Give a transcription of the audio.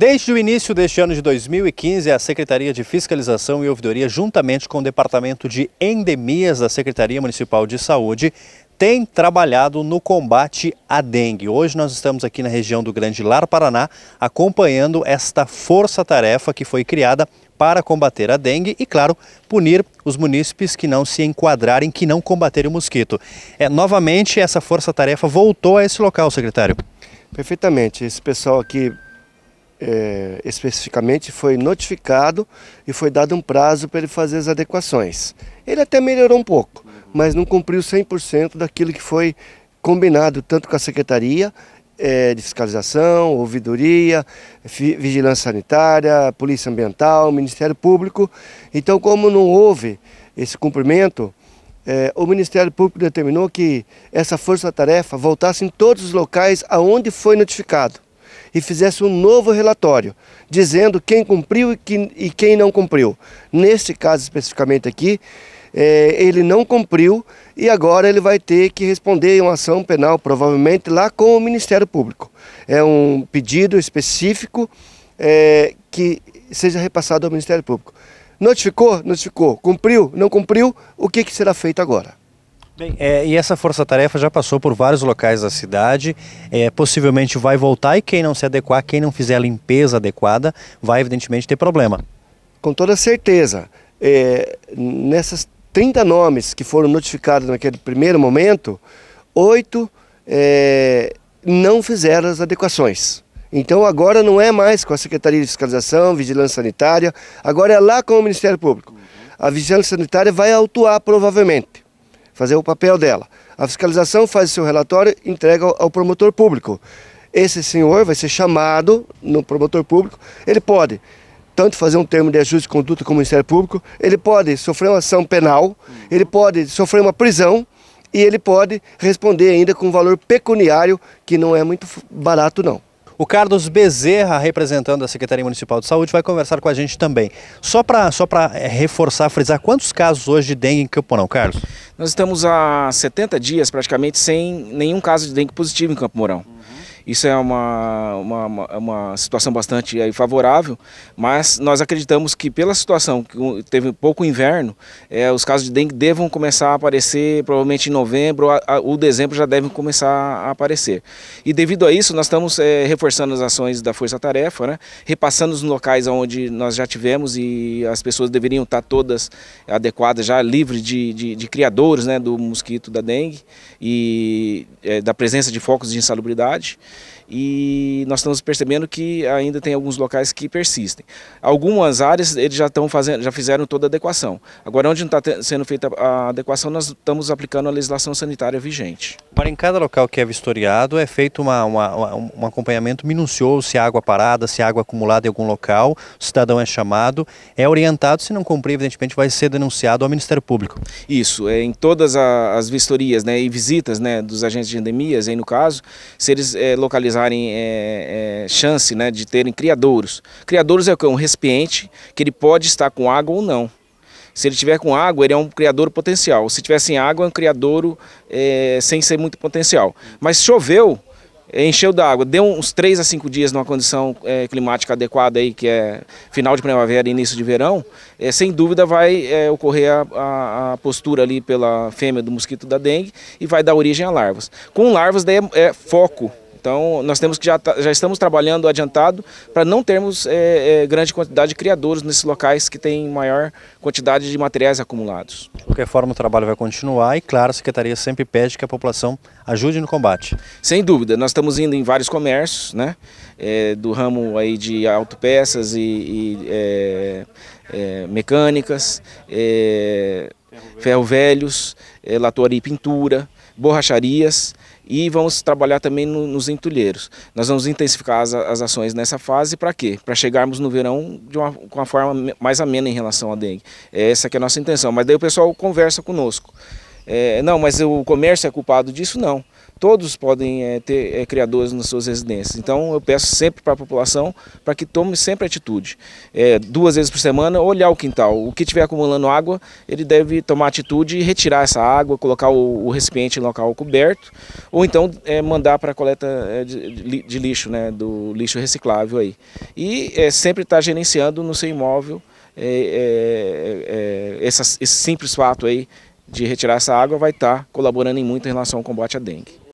Desde o início deste ano de 2015, a Secretaria de Fiscalização e Ouvidoria, juntamente com o Departamento de Endemias da Secretaria Municipal de Saúde, tem trabalhado no combate à dengue. Hoje nós estamos aqui na região do Grande Lar Paraná, acompanhando esta força-tarefa que foi criada para combater a dengue e, claro, punir os munícipes que não se enquadrarem, que não combaterem o mosquito. É, novamente, essa força-tarefa voltou a esse local, secretário. Perfeitamente. Esse pessoal aqui é, especificamente foi notificado e foi dado um prazo para ele fazer as adequações. Ele até melhorou um pouco, mas não cumpriu 100% daquilo que foi combinado tanto com a Secretaria é, de Fiscalização, Ouvidoria, Vigilância Sanitária, Polícia Ambiental, Ministério Público. Então, como não houve esse cumprimento, é, o Ministério Público determinou que essa força-tarefa voltasse em todos os locais aonde foi notificado e fizesse um novo relatório, dizendo quem cumpriu e quem, não cumpriu. Neste caso especificamente aqui, é, ele não cumpriu e agora ele vai ter que responder em uma ação penal, provavelmente lá com o Ministério Público. É um pedido específico é, que seja repassado ao Ministério Público. Notificou? Notificou. Cumpriu? Não cumpriu? O que, que será feito agora? Bem, é, e essa força-tarefa já passou por vários locais da cidade, é, possivelmente vai voltar e quem não se adequar, quem não fizer a limpeza adequada, vai evidentemente ter problema. Com toda certeza. É, nessas 30 nomes que foram notificados naquele primeiro momento, oito é, não fizeram as adequações. Então agora não é mais com a Secretaria de Fiscalização, Vigilância Sanitária, agora é lá com o Ministério Público. A Vigilância Sanitária vai autuar provavelmente fazer o papel dela. A fiscalização faz seu relatório e entrega ao promotor público. Esse senhor vai ser chamado no promotor público, ele pode tanto fazer um termo de ajuste de conduta com o Ministério Público, ele pode sofrer uma ação penal, ele pode sofrer uma prisão e ele pode responder ainda com um valor pecuniário que não é muito barato não. O Carlos Bezerra, representando a Secretaria Municipal de Saúde, vai conversar com a gente também. Só para só é, reforçar, frisar, quantos casos hoje de dengue em Campo Mourão, Carlos? Nós estamos há 70 dias praticamente sem nenhum caso de dengue positivo em Campo Mourão. Uhum. Isso é uma, uma, uma, situação bastante aí, favorável, mas nós acreditamos que pela situação que teve pouco inverno, é, os casos de dengue devam começar a aparecer provavelmente em novembro, a, a, ou dezembro já devem começar a aparecer. E devido a isso, nós estamos é, reforçando as ações da Força Tarefa, né, repassando os locais onde nós já tivemos e as pessoas deveriam estar todas adequadas, já livres de, de, de criadores né, do mosquito da dengue e é, da presença de focos de insalubridade e nós estamos percebendo que ainda tem alguns locais que persistem. Algumas áreas eles já estão fazendo, já fizeram toda a adequação. Agora, onde não está sendo feita a adequação, nós estamos aplicando a legislação sanitária vigente. Para em cada local que é vistoriado, é feito uma, uma, um acompanhamento minucioso, se há água parada, se há água acumulada em algum local, o cidadão é chamado, é orientado, se não cumprir, evidentemente, vai ser denunciado ao Ministério Público. Isso, é, em todas as vistorias né, e visitas né, dos agentes de endemias, aí no caso, se eles é, localizarem é, é, chance né, de terem criadouros. Criadouros é o que? Um recipiente que ele pode estar com água ou não. Se ele tiver com água, ele é um criador potencial. Se tiver sem água, é um criador é, sem ser muito potencial. Mas choveu, é, encheu d'água, deu uns 3 a 5 dias numa condição é, climática adequada, aí, que é final de primavera e início de verão, é, sem dúvida vai é, ocorrer a, a, a, postura ali pela fêmea do mosquito da dengue e vai dar origem a larvas. Com larvas daí é, é foco, então, nós temos que já, tá, já estamos trabalhando adiantado para não termos é, é, grande quantidade de criadores nesses locais que têm maior quantidade de materiais acumulados. De qualquer forma, o trabalho vai continuar e, claro, a Secretaria sempre pede que a população ajude no combate. Sem dúvida, nós estamos indo em vários comércios, né, é, do ramo aí de autopeças e, e é, é, mecânicas, é, ferro velhos, é, eh, latoaria e pintura, borracharias e vamos trabalhar também no, nos entulheiros. Nós vamos intensificar as, as ações nessa fase para quê? Para chegarmos no verão de uma, com uma forma mais amena em relação à dengue. É essa que é a nossa intenção, mas daí o pessoal conversa conosco é, não, mas o comércio é culpado disso, não. Todos podem é, ter é, criadores nas suas residências. Então eu peço sempre para a população para que tome sempre atitude. É, duas vezes por semana, olhar o quintal. O que estiver acumulando água, ele deve tomar atitude e retirar essa água, colocar o, o recipiente em local coberto, ou então é, mandar para a coleta é, de, de, lixo, né, do lixo reciclável aí. E sempre estar tá gerenciando no seu imóvel essa, esse simples fato aí de retirar essa água vai estar tá colaborando em muito em relação ao combate à dengue.